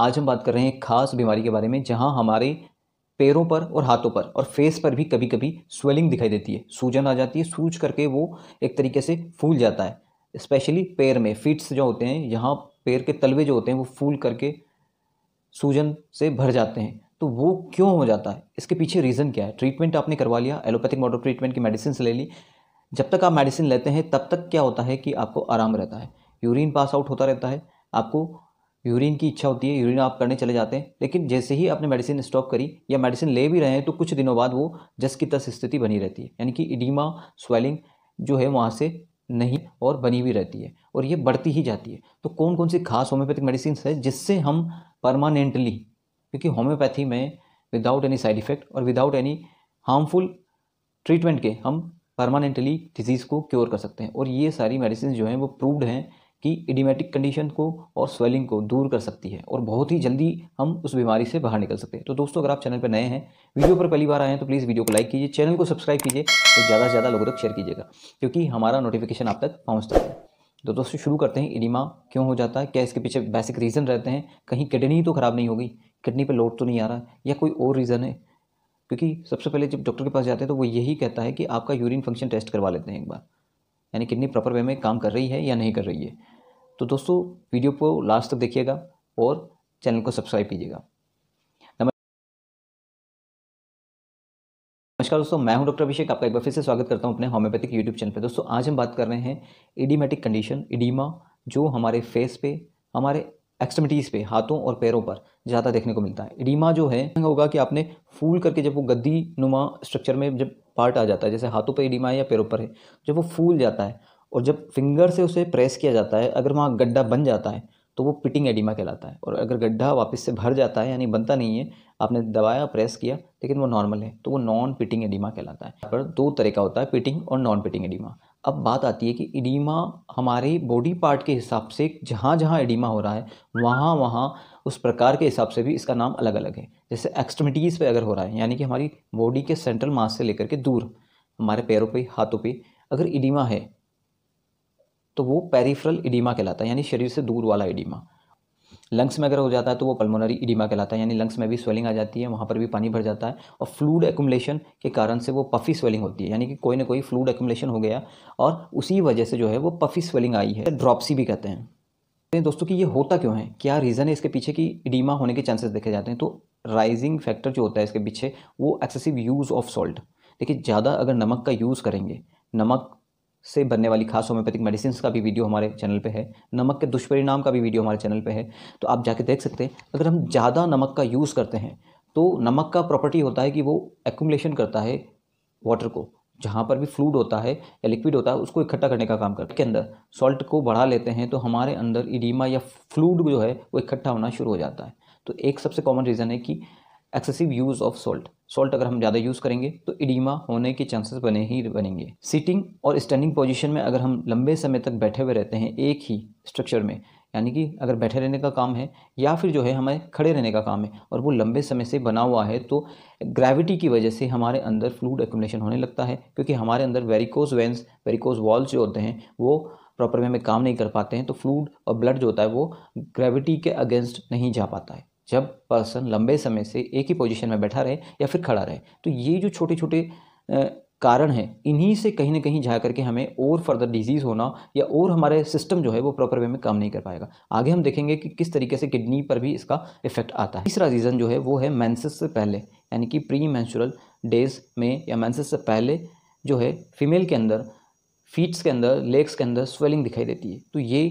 आज हम बात कर रहे हैं एक खास बीमारी के बारे में जहां हमारे पैरों पर और हाथों पर और फेस पर भी कभी कभी स्वेलिंग दिखाई देती है सूजन आ जाती है सूज करके वो एक तरीके से फूल जाता है स्पेशली पैर में फिट्स जो होते हैं यहाँ पैर के तलवे जो होते हैं वो फूल करके सूजन से भर जाते हैं तो वो क्यों हो जाता है इसके पीछे रीज़न क्या है ट्रीटमेंट आपने करवा लिया एलोपैथिक मॉडल ट्रीटमेंट की मेडिसिन ले ली जब तक आप मेडिसिन लेते हैं तब तक क्या होता है कि आपको आराम रहता है यूरिन पास आउट होता रहता है आपको यूरिन की इच्छा होती है यूरिन आप करने चले जाते हैं लेकिन जैसे ही आपने मेडिसिन स्टॉप करी या मेडिसिन ले भी रहे हैं तो कुछ दिनों बाद वो जस की तस स्थिति बनी रहती है यानी कि इडीमा स्वेलिंग जो है वहाँ से नहीं और बनी हुई रहती है और ये बढ़ती ही जाती है तो कौन कौन सी खास होम्योपैथिक मेडिसिन है जिससे हम परमानेंटली क्योंकि होम्योपैथी में विदाउट एनी साइड इफेक्ट और विदाउट एनी हार्मफुल ट्रीटमेंट के हम परमानेंटली डिजीज़ को क्योर कर सकते हैं और ये सारी मेडिसिन जो हैं वो प्रूव्ड हैं कि इडिमेटिक कंडीशन को और स्वेलिंग को दूर कर सकती है और बहुत ही जल्दी हम उस बीमारी से बाहर निकल सकते हैं तो दोस्तों अगर आप चैनल पर नए हैं वीडियो पर पहली बार आए हैं तो प्लीज़ वीडियो को लाइक कीजिए चैनल को सब्सक्राइब कीजिए और ज़्यादा से ज़्यादा लोगों तक शेयर कीजिएगा क्योंकि हमारा नोटिफिकेशन आप तक पहुँचता है तो दोस्तों शुरू करते हैं इडिमा क्यों हो जाता है क्या इसके पीछे बेसिक रीज़न रहते हैं कहीं किडनी तो ख़राब नहीं होगी किडनी पर लोड तो नहीं आ रहा या कोई और रीज़न है क्योंकि सबसे पहले जब डॉक्टर के पास जाते हैं तो वो यही कहता है कि आपका यूरिन फंक्शन टेस्ट करवा लेते हैं एक बार यानी किडनी प्रॉपर वे में काम कर रही है या नहीं कर रही है तो दोस्तों वीडियो को लास्ट तक देखिएगा और चैनल को सब्सक्राइब कीजिएगा नमस्कार दोस्तों मैं हूं डॉक्टर अभिषेक आपका एक बार फिर से स्वागत करता हूं अपने होम्योपैथिक यूट्यूब चैनल पे दोस्तों आज हम बात कर रहे हैं एडीमेटिक कंडीशन एडीमा जो हमारे फेस पे हमारे एक्सट्रमिटीज पे हाथों और पैरों पर ज़्यादा देखने को मिलता है एडीमा जो है होगा कि आपने फूल करके जब वो गद्दी नुमा स्ट्रक्चर में जब पार्ट आ जाता है जैसे हाथों पर एडिमा है या पैरों पर है जब वो फूल जाता है और जब फिंगर से उसे प्रेस किया जाता है अगर वहाँ गड्ढा बन जाता है तो वो पिटिंग एडिमा कहलाता है और अगर गड्ढा वापस से भर जाता है यानी बनता नहीं है आपने दबाया प्रेस किया लेकिन वो नॉर्मल है तो वो नॉन पिटिंग एडिमा कहलाता है पर दो तरह का होता है पिटिंग और नॉन पिटिंग एडिमा अब बात आती है कि एडिमा हमारे बॉडी पार्ट के हिसाब से जहाँ जहाँ एडिमा हो रहा है वहाँ वहाँ उस प्रकार के हिसाब से भी इसका नाम अलग अलग है जैसे एक्सट्रमिटीज़ पे अगर हो रहा है यानी कि हमारी बॉडी के सेंट्रल मास से लेकर के दूर हमारे पैरों पे हाथों पे अगर इडीमा है तो वो पेरीफ्रल इडीमा कहलाता है यानी शरीर से दूर वाला इडीमा लंग्स में अगर हो जाता है तो वो पल्मोनरी इडीमा कहलाता है यानी लंग्स में भी स्वेलिंग आ जाती है वहाँ पर भी पानी भर जाता है और फ्लूड एकुमलेशन के कारण से वो पफी स्वेलिंग होती है यानी कि कोई ना कोई फ्लूड एकुमलेशन हो गया और उसी वजह से जो है वो पफी स्वेलिंग आई है ड्रॉपसी भी कहते हैं हैं दोस्तों कि ये होता क्यों है क्या रीज़न है इसके पीछे कि डीमा होने के चांसेस देखे जाते हैं तो राइजिंग फैक्टर जो होता है इसके पीछे वो एक्सेसिव यूज़ ऑफ सॉल्ट देखिए ज़्यादा अगर नमक का यूज़ करेंगे नमक से बनने वाली खास होम्योपैथिक मेडिसिन का भी वीडियो हमारे चैनल पे है नमक के दुष्परिणाम का भी वीडियो हमारे चैनल पे है तो आप जाके देख सकते हैं अगर हम ज़्यादा नमक का यूज़ करते हैं तो नमक का प्रॉपर्टी होता है कि वो एकुमलेशन करता है वाटर को जहाँ पर भी फ्लूड होता है या लिक्विड होता है उसको इकट्ठा करने का काम करते हैं के अंदर सॉल्ट को बढ़ा लेते हैं तो हमारे अंदर इडीमा या फ्लूड जो है वो इकट्ठा होना शुरू हो जाता है तो एक सबसे कॉमन रीज़न है कि excessive use of salt salt अगर हम ज़्यादा यूज़ करेंगे तो इडीमा होने के चांसेस बने ही बनेंगे सीटिंग और स्टैंडिंग पोजीशन में अगर हम लंबे समय तक बैठे हुए रहते हैं एक ही स्ट्रक्चर में यानी कि अगर बैठे रहने का काम है या फिर जो है हमें खड़े रहने का काम है और वो लंबे समय से बना हुआ है तो ग्रेविटी की वजह से हमारे अंदर फ्लूड एक्यूमुलेशन होने लगता है क्योंकि हमारे अंदर वेरिकोज वेंस वेरिकोज वॉल्स जो होते हैं वो प्रॉपर वे में काम नहीं कर पाते हैं तो फ्लूड और ब्लड जो होता है वो ग्रेविटी के अगेंस्ट नहीं जा पाता है जब पर्सन लंबे समय से एक ही पोजिशन में बैठा रहे या फिर खड़ा रहे तो ये जो छोटे छोटे कारण है इन्हीं से कहीं ना कहीं जा करके हमें और फर्दर डिजीज़ होना या और हमारे सिस्टम जो है वो प्रॉपर वे में काम नहीं कर पाएगा आगे हम देखेंगे कि किस तरीके से किडनी पर भी इसका इफेक्ट आता है तीसरा रीज़न जो है वो है मैंसेस से पहले यानी कि प्री मैंसुरल डेज में या मैंसेस से पहले जो है फीमेल के अंदर फीट्स के अंदर लेग्स के अंदर स्वेलिंग दिखाई देती है तो ये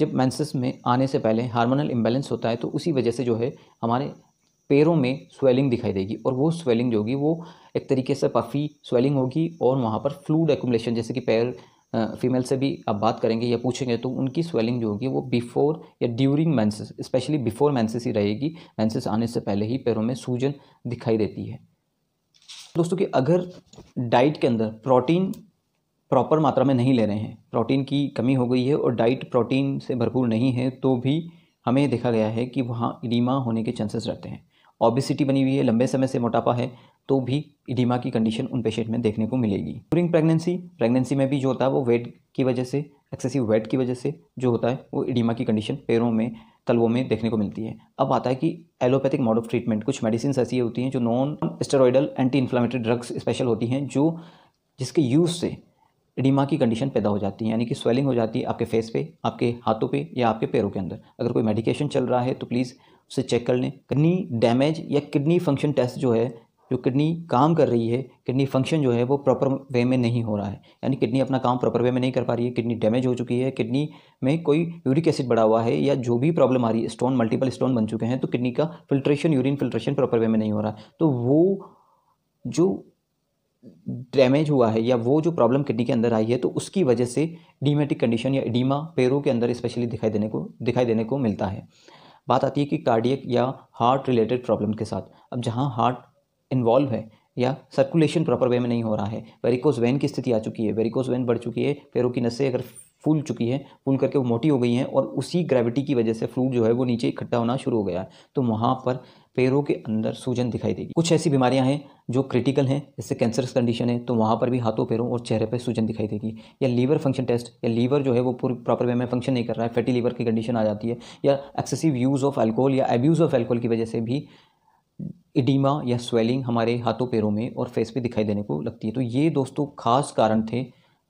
जब मैंसिस में आने से पहले हार्मोनल इम्बेलेंस होता है तो उसी वजह से जो है हमारे पैरों में स्वेलिंग दिखाई देगी और वो स्वेलिंग जो होगी वो एक तरीके से पफी स्वेलिंग होगी और वहाँ पर फ्लूड एकुमलेशन जैसे कि पैर फीमेल से भी आप बात करेंगे या पूछेंगे तो उनकी स्वेलिंग जो होगी वो बिफोर या during menses specially before menses ही रहेगी मैंसेस आने से पहले ही पैरों में सूजन दिखाई देती है दोस्तों कि अगर डाइट के अंदर प्रोटीन प्रॉपर मात्रा में नहीं ले रहे हैं प्रोटीन की कमी हो गई है और डाइट प्रोटीन से भरपूर नहीं है तो भी हमें देखा गया है कि वहाँ इडीमा होने के चांसेस रहते हैं ऑबिसिटी बनी हुई है लंबे समय से मोटापा है तो भी इडिमा की कंडीशन उन पेशेंट में देखने को मिलेगी ड्यूरिंग प्रेगनेंसी प्रेगनेंसी में भी जो होता है वो वेट की वजह से एक्सेसिव वेट की वजह से जो होता है वो इडिमा की कंडीशन पैरों में तलवों में देखने को मिलती है अब आता है कि एलोपैथिक मॉड ऑफ ट्रीटमेंट कुछ मेडिसिन ऐसी होती हैं जो non steroidal anti inflammatory drugs special होती हैं जो जिसके यूज़ से इडिमा की कंडीशन पैदा हो जाती है यानी कि स्वेलिंग हो जाती है आपके फेस पे आपके हाथों पे या आपके पैरों के अंदर अगर कोई मेडिकेशन चल रहा है तो प्लीज़ उसे चेक कर लें किडनी डैमेज या किडनी फंक्शन टेस्ट जो है जो किडनी काम कर रही है किडनी फंक्शन जो है वो प्रॉपर वे में नहीं हो रहा है यानी किडनी अपना काम प्रॉपर वे में नहीं कर पा रही है किडनी डैमेज हो चुकी है किडनी में कोई यूरिक एसिड बढ़ा हुआ है या जो भी प्रॉब्लम आ रही है स्टोन मल्टीपल स्टोन बन चुके हैं तो किडनी का filtration urine filtration proper way में नहीं हो रहा है तो वो जो डैमेज हुआ है या वो जो प्रॉब्लम किडनी के अंदर आई है तो उसकी वजह से डीमेटिक कंडीशन या एडीमा पैरों के अंदर स्पेशली दिखाई देने को दिखाई देने को मिलता है बात आती है कि कार्डियक या हार्ट रिलेटेड प्रॉब्लम के साथ अब जहाँ हार्ट इन्वॉल्व है या सर्कुलेशन प्रॉपर वे में नहीं हो रहा है वेरिकोस वैन की स्थिति आ चुकी है वेरिकोस वैन बढ़ चुकी है पैरों की नसें अगर फूल चुकी है फूल करके वो मोटी हो गई हैं और उसी ग्रेविटी की वजह से फ्लू जो है वो नीचे इकट्ठा होना शुरू हो गया है तो वहाँ पर पैरों के अंदर सूजन दिखाई देगी कुछ ऐसी बीमारियां हैं जो क्रिटिकल हैं जैसे कैंसरस कंडीशन है तो वहाँ पर भी हाथों पैरों और चेहरे पर सूजन दिखाई देगी या लीवर फंक्शन टेस्ट या लीवर जो है वो पूरी प्रॉपर वे में फंक्शन नहीं कर रहा है फैटी लीवर की कंडीशन आ जाती है या एक्सेसिव यूज़ ऑफ एल्कोहल या एब्यूज़ ऑफ एल्कोहल की वजह से भी इडीमा या स्वेलिंग हमारे हाथों पैरों में और फेस पे दिखाई देने को लगती है तो ये दोस्तों खास कारण थे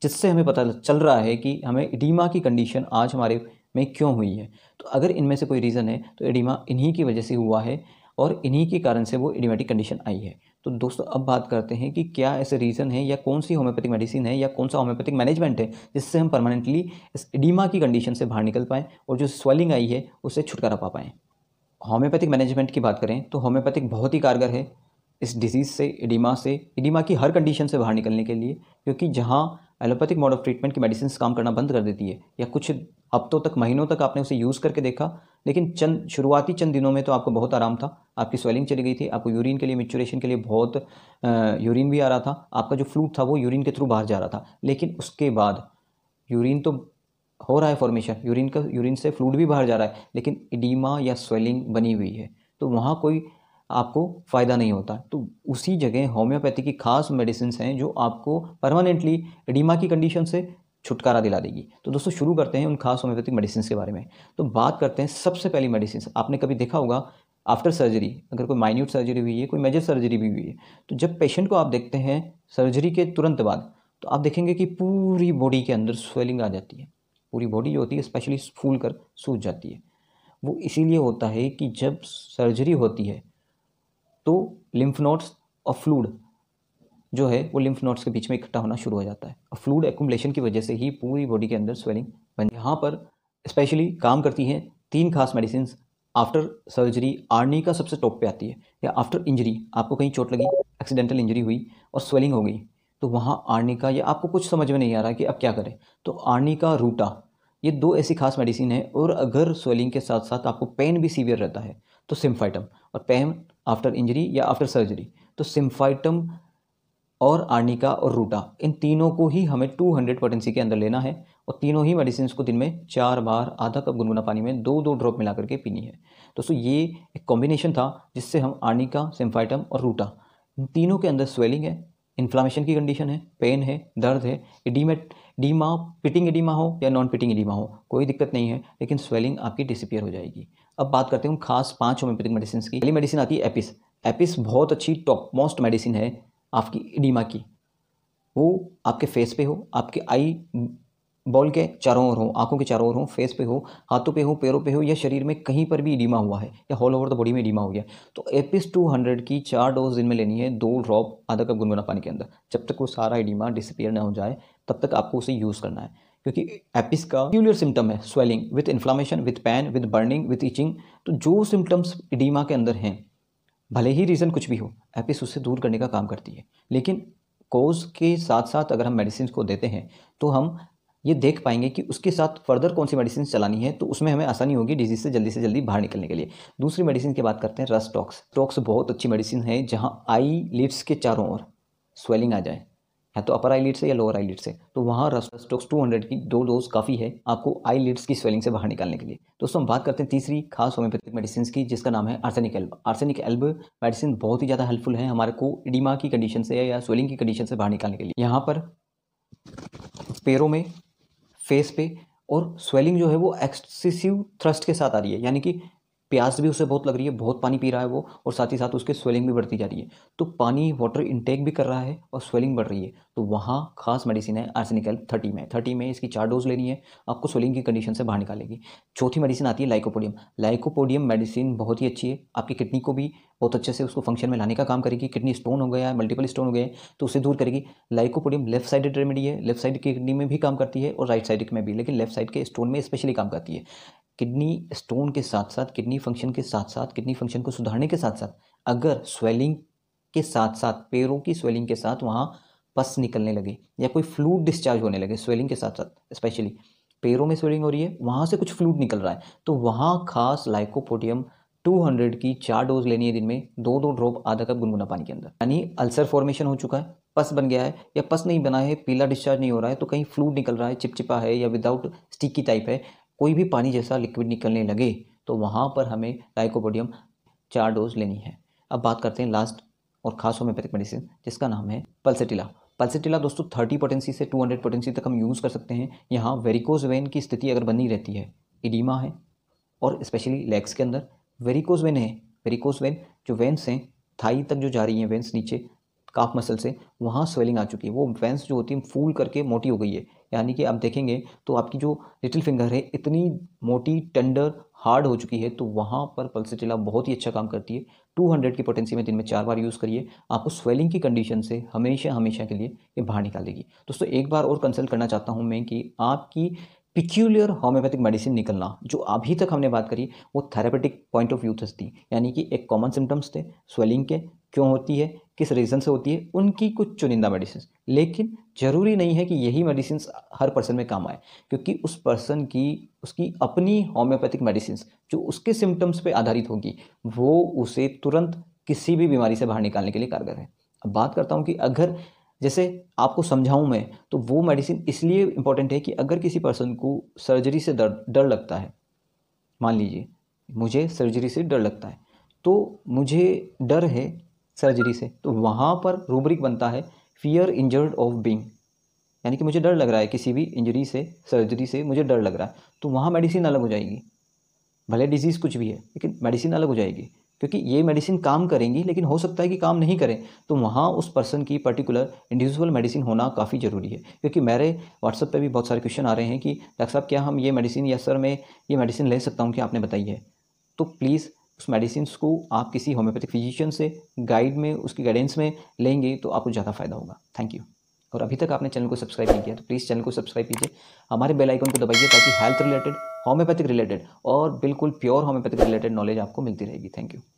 जिससे हमें पता चल रहा है कि हमें इडीमा की कंडीशन आज हमारे में क्यों हुई है तो अगर इनमें से कोई रीज़न है तो एडिमा इन्हीं की वजह से हुआ है और इन्हीं के कारण से वो एडिमेटिक कंडीशन आई है तो दोस्तों अब बात करते हैं कि क्या ऐसे रीज़न है या कौन सी होम्योपैथिक मेडिसिन है या कौन सा होम्योपैथिक मैनेजमेंट है जिससे हम परमानेंटली इस एडिमा की कंडीशन से बाहर निकल पाएँ और जो स्वेलिंग आई है उससे छुटकारा पा पाएँ होम्योपैथिक मैनेजमेंट की बात करें तो होम्योपैथिक बहुत ही कारगर है इस डिज़ीज़ से एडिमा से एडिमा की हर कंडीशन से बाहर निकलने के लिए क्योंकि जहाँ एलोपैथिक मोड ऑफ ट्रीटमेंट की मेडिसिन काम करना बंद कर देती है या कुछ हफ्तों तक महीनों तक आपने उसे यूज़ करके देखा लेकिन चंद शुरुआती चंद दिनों में तो आपको बहुत आराम था आपकी स्वेलिंग चली गई थी आपको यूरिन के लिए मिचुरेशन के लिए बहुत यूरिन भी आ रहा था आपका जो फ्लूट था वो यूरिन के थ्रू बाहर जा रहा था लेकिन उसके बाद यूरिन तो हो रहा है फॉर्मेशन यूरिन का यूरिन से फ्लूड भी बाहर जा रहा है लेकिन इडीमा या स्वेलिंग बनी हुई है तो वहाँ कोई आपको फ़ायदा नहीं होता तो उसी जगह होम्योपैथी की खास मेडिसिन हैं जो आपको परमानेंटली एडिमा की कंडीशन से छुटकारा दिला देगी तो दोस्तों शुरू करते हैं उन खास होम्योपैथिक मेडिसिन के बारे में तो बात करते हैं सबसे पहली मेडिसिन आपने कभी देखा होगा आफ्टर सर्जरी अगर कोई माइन्यूट सर्जरी हुई है कोई मेजर सर्जरी भी हुई है तो जब पेशेंट को आप देखते हैं सर्जरी के तुरंत बाद तो आप देखेंगे कि पूरी बॉडी के अंदर स्वेलिंग आ जाती है पूरी बॉडी जो होती है स्पेशली फूल कर सूझ जाती है वो इसीलिए होता है कि जब सर्जरी होती है तो लिम्फ नोड्स और फ्लूड जो है वो लिम्फ नोड्स के बीच में इकट्ठा होना शुरू हो जाता है और फ्लूड एकुमलेशन की वजह से ही पूरी बॉडी के अंदर स्वेलिंग बन यहाँ पर स्पेशली काम करती हैं तीन खास मेडिसिन आफ्टर सर्जरी आर्नी का सबसे टॉप पे आती है या आफ्टर इंजरी आपको कहीं चोट लगी एक्सीडेंटल इंजरी हुई और स्वेलिंग हो गई तो वहाँ आर्नी का या आपको कुछ समझ में नहीं आ रहा कि अब क्या करें तो आर्नी का रूटा ये दो ऐसी खास मेडिसिन है और अगर स्वेलिंग के साथ साथ आपको पेन भी सीवियर रहता है तो सिम्फाइटम और पेन आफ्टर इंजरी या आफ्टर सर्जरी तो सिम्फाइटम और आर्निका और रूटा इन तीनों को ही हमें 200 हंड्रेड पोटेंसी के अंदर लेना है और तीनों ही मेडिसिन को दिन में चार बार आधा कप गुनगुना पानी में दो दो ड्रॉप मिला करके पीनी है दोस्तों ये एक कॉम्बिनेशन था जिससे हम आर्निका सिम्फाइटम और रूटा इन तीनों के अंदर स्वेलिंग है इन्फ्लामेशन की कंडीशन है पेन है दर्द है एडीमेट डीमा पिटिंग एडीमा हो या नॉन पिटिंग एडीमा हो कोई दिक्कत नहीं है लेकिन स्वेलिंग आपकी डिसअपियर हो जाएगी अब बात करते हैं खास पांच होम्योपैथिक मेडिसिन की पहली मेडिसिन आती है एपिस एपिस बहुत अच्छी टॉप मोस्ट मेडिसिन है आपकी इडीमा की वो आपके फेस पे हो आपके आई बॉल के चारों ओर हो आंखों के चारों ओर हो फेस पे हो हाथों पे हो पैरों पे हो या शरीर में कहीं पर भी इडीमा हुआ है या ऑल ओवर द बॉडी में इडीमा हो गया तो एपिस 200 की चार डोज दिन में लेनी है दो ड्रॉप आधा कप गुनगुना पानी के अंदर जब तक वो सारा इडीमा डिसपेयर ना हो जाए तब तक आपको उसे यूज़ करना है क्योंकि एपिस का क्यूलियर सिम्टम है swelling with inflammation with pain with burning with itching तो जो सिम्टम्स इडीमा के अंदर हैं भले ही रीज़न कुछ भी हो एपिस उससे दूर करने का काम करती है लेकिन कोज के साथ साथ अगर हम मेडिसिन को देते हैं तो हम ये देख पाएंगे कि उसके साथ फर्दर कौन सी मेडिसिन चलानी है तो उसमें हमें आसानी होगी डिजीज़ से जल्दी से जल्दी बाहर निकलने के लिए दूसरी मेडिसिन की बात करते हैं रस टॉक्स टॉक्स बहुत अच्छी मेडिसिन है जहाँ आई लिड्स के चारों ओर स्वेलिंग आ जाए है हाँ, तो अपर आई से या लोअर आई से तो वहाँ रस्टोक्स टू हंड्रेड की दो डोज काफ़ी है आपको आई लिड्स की स्वेलिंग से बाहर निकालने के लिए दोस्तों हम बात करते हैं तीसरी खास होम्योपैथिक मेडिसिन की जिसका नाम है arsenic alb arsenic alb medicine बहुत ही ज़्यादा हेल्पफुल है हमारे को इडिमा की कंडीशन से या स्वेलिंग की कंडीशन से बाहर निकालने के लिए यहाँ पर पैरों में फेस पे और स्वेलिंग जो है वो एक्सेसिव थ्रस्ट के साथ आ रही है यानी कि प्यास भी उसे बहुत लग रही है बहुत पानी पी रहा है वो और साथ ही साथ उसके स्वेलिंग भी बढ़ती जा रही है तो पानी वाटर इंटेक भी कर रहा है और स्वेलिंग बढ़ रही है तो वहाँ खास मेडिसिन है आर्सेनिकल थर्टी में थर्टी में इसकी चार डोज लेनी है आपको स्वेलिंग की कंडीशन से बाहर निकालेगी चौथी मेडिसिन आती है लाइकोपोडियम लाइकोपोडियम मेडिसिन बहुत ही अच्छी है आपकी किडनी को भी बहुत अच्छे से उसको फंक्शन में लाने का काम करेगी किडनी स्टोन हो गया है मल्टीपल स्टोन हो गए तो उसे दूर करेगी लाइकोपोडियम लेफ्ट साइडेड रेमेडी है लेफ्ट साइड की किडनी में भी काम करती है और राइट साइड में भी लेकिन लेफ्ट साइड के स्टोन में स्पेशली काम करती है किडनी स्टोन के साथ साथ किडनी फंक्शन के साथ साथ किडनी फंक्शन को सुधारने के साथ साथ अगर स्वेलिंग के साथ साथ पैरों की स्वेलिंग के साथ वहाँ पस निकलने लगे या कोई फ्लूड डिस्चार्ज होने लगे स्वेलिंग के साथ साथ स्पेशली पैरों में स्वेलिंग हो रही है वहाँ से कुछ फ्लूड निकल रहा है तो वहाँ खास लाइकोपोडियम 200 की चार डोज लेनी है दिन में दो दो ड्रॉप आधा कप गुनगुना पानी के अंदर यानी अल्सर फॉर्मेशन हो चुका है पस बन गया है या पस नहीं बना है पीला डिस्चार्ज नहीं हो रहा है तो कहीं फ्लूड निकल रहा है चिपचिपा है या विदाउट स्टिकी टाइप है कोई भी पानी जैसा लिक्विड निकलने लगे तो वहाँ पर हमें लाइकोपोडियम चार डोज लेनी है अब बात करते हैं लास्ट और खास होम्योपैथिक मेडिसिन जिसका नाम है पल्सेटिला पल्सेटिला दोस्तों थर्टी पोटेंसी से टू हंड्रेड पोटेंसी तक हम यूज़ कर सकते हैं यहाँ वेरिकोज वेन की स्थिति अगर बनी रहती है इडीमा है और स्पेशली लेग्स के अंदर वेरिकोज वेन है वेरिकोज वेन जो वेंस हैं थाई तक जो जा रही हैं वेंस नीचे काफ मसल से वहाँ स्वेलिंग आ चुकी है वो वेंस जो होती है फूल करके मोटी हो गई है यानी कि आप देखेंगे तो आपकी जो लिटिल फिंगर है इतनी मोटी टेंडर हार्ड हो चुकी है तो वहाँ पर पल्सिटिला बहुत ही अच्छा काम करती है 200 की पोटेंसी में दिन में चार बार यूज़ करिए आपको स्वेलिंग की कंडीशन से हमेशा हमेशा के लिए ये बाहर निकालेगी दोस्तों एक बार और कंसल्ट करना चाहता हूँ मैं कि आपकी पिक्यूलियर होम्योपैथिक मेडिसिन निकलना जो अभी तक हमने बात करी वो थेरापेटिक पॉइंट ऑफ व्यू थी यानी कि एक कॉमन सिम्टम्स थे स्वेलिंग के क्यों होती है किस रीज़न से होती है उनकी कुछ चुनिंदा मेडिसिन लेकिन ज़रूरी नहीं है कि यही मेडिसिन हर पर्सन में काम आए क्योंकि उस पर्सन की उसकी अपनी होम्योपैथिक मेडिसिन जो उसके सिम्टम्स पर आधारित होगी वो उसे तुरंत किसी भी बीमारी से बाहर निकालने के लिए कारगर है अब बात करता हूँ कि अगर जैसे आपको समझाऊं मैं तो वो मेडिसिन इसलिए इम्पॉर्टेंट है कि अगर किसी पर्सन को सर्जरी से डर डर लगता है मान लीजिए मुझे सर्जरी से डर लगता है तो मुझे डर है सर्जरी से तो वहाँ पर रूब्रिक बनता है फियर इंजर्ड ऑफ बींग यानी कि मुझे डर लग रहा है किसी भी इंजरी से सर्जरी से मुझे डर लग रहा है तो वहाँ मेडिसिन अलग हो जाएगी भले डिजीज़ कुछ भी है लेकिन मेडिसिन अलग हो जाएगी क्योंकि ये मेडिसिन काम करेंगी लेकिन हो सकता है कि काम नहीं करें तो वहाँ उस पर्सन की पर्टिकुलर इंडिविजुअल मेडिसिन होना काफ़ी ज़रूरी है क्योंकि मेरे व्हाट्सअप पे भी बहुत सारे क्वेश्चन आ रहे हैं कि डॉक्टर साहब क्या हम ये मेडिसिन या सर मैं ये मेडिसिन ले सकता हूँ कि आपने बताई है तो प्लीज़ उस मेडिसिन को आप किसी होम्योपैथिक फिजिशियन से गाइड में उसकी गाइडेंस में लेंगे तो आपको ज़्यादा फायदा होगा थैंक यू और अभी तक आपने चैनल को सब्सक्राइब नहीं किया तो प्लीज़ चैनल को सब्सक्राइब कीजिए हमारे बेल आइकन को दबाइए ताकि हेल्थ रिलेटेड होम्योपैथिक रिलेटेड और बिल्कुल प्योर होम्योपैथिक रिलेटेड नॉलेज आपको मिलती रहेगी थैंक यू